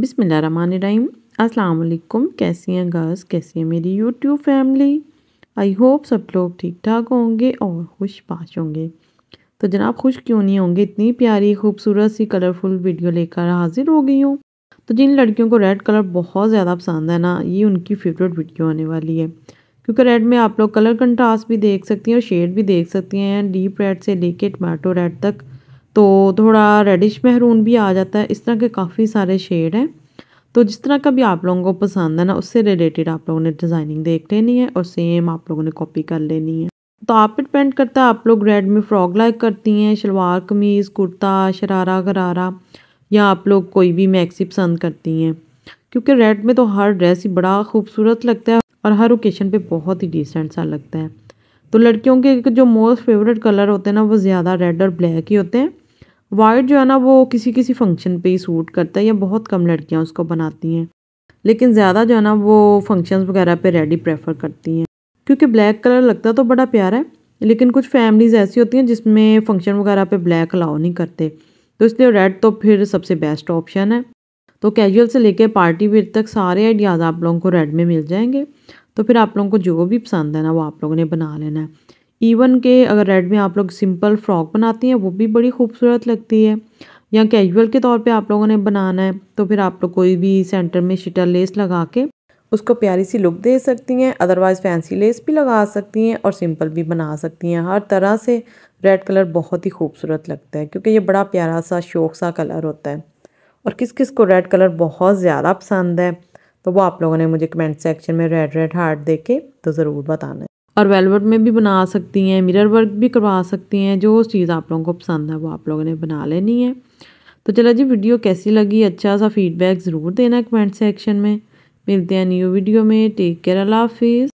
बिसमीम अस्सलाम कैसी हैं गर्ल्स कैसी है मेरी यूट्यूब फैमिली आई होप सब लोग ठीक ठाक होंगे और खुश पाश होंगे तो जनाब खुश क्यों नहीं होंगे इतनी प्यारी खूबसूरत सी कलरफुल वीडियो लेकर हाजिर हो गई हूँ तो जिन लड़कियों को रेड कलर बहुत ज़्यादा पसंद है ना ये उनकी फेवरेट वीडियो आने वाली है क्योंकि रेड में आप लोग कलर कंट्रास्ट भी देख सकती हैं और शेड भी देख सकती हैं डीप रेड से लेके टमाटो रेड तक तो थोड़ा रेडिश महरून भी आ जाता है इस तरह के काफ़ी सारे शेड हैं तो जिस तरह का भी आप लोगों को पसंद है ना उससे रिलेटेड आप लोगों ने डिज़ाइनिंग देख लेनी है और सेम आप लोगों ने कॉपी कर लेनी है तो आप पे डिपेंड करता है आप लोग रेड में फ्रॉक लाइक करती हैं शलवार कमीज़ कुर्ता शरारा गरारा या आप लोग कोई भी मैक्सी पसंद करती हैं क्योंकि रेड में तो हर ड्रेस ही बड़ा खूबसूरत लगता है और हर ओकेशन पे बहुत ही डिसेंट सा लगता है तो लड़कियों के जो मोस्ट फेवरेट कलर होते हैं ना वो ज़्यादा रेड और ब्लैक ही होते हैं वाइट जो है ना वो किसी किसी फंक्शन पे ही सूट करता है या बहुत कम लड़कियां उसको बनाती हैं लेकिन ज़्यादा जो है ना वो फंक्शंस वगैरह पे रेडी प्रेफर करती हैं क्योंकि ब्लैक कलर लगता तो बड़ा प्यारा है लेकिन कुछ फैमिलीज़ ऐसी होती हैं जिसमें फंक्शन वगैरह पे ब्लैक अलाउ नहीं करते तो इसलिए रेड तो फिर सबसे बेस्ट ऑप्शन है तो कैजुअल से लेकर पार्टी वेयर तक सारे आइडियाज़ आप लोगों को रेड में मिल जाएंगे तो फिर आप लोगों को जो भी पसंद है ना वो आप लोगों ने बना लेना है इवन के अगर रेड में आप लोग सिंपल फ्रॉक बनाती हैं वो भी बड़ी खूबसूरत लगती है या कैजुअल के तौर पे आप लोगों ने बनाना है तो फिर आप लोग कोई भी सेंटर में शिटर लेस लगा के उसको प्यारी सी लुक दे सकती हैं अदरवाइज़ फैंसी लेस भी लगा सकती हैं और सिंपल भी बना सकती हैं हर तरह से रेड कलर बहुत ही खूबसूरत लगता है क्योंकि ये बड़ा प्यारा सा शौक सा कलर होता है और किस किस को रेड कलर बहुत ज़्यादा पसंद है तो वो आप लोगों ने मुझे कमेंट सेक्शन में रेड रेड हार्ट दे के तो ज़रूर बताना है और वेलवेट में भी बना सकती हैं मिरर वर्क भी करवा सकती हैं जो चीज़ आप लोगों को पसंद है वो आप लोगों ने बना लेनी है तो चलो जी वीडियो कैसी लगी अच्छा सा फीडबैक ज़रूर देना कमेंट सेक्शन में मिलते हैं न्यू वीडियो में टेक केयर अल्लाह हाफिज़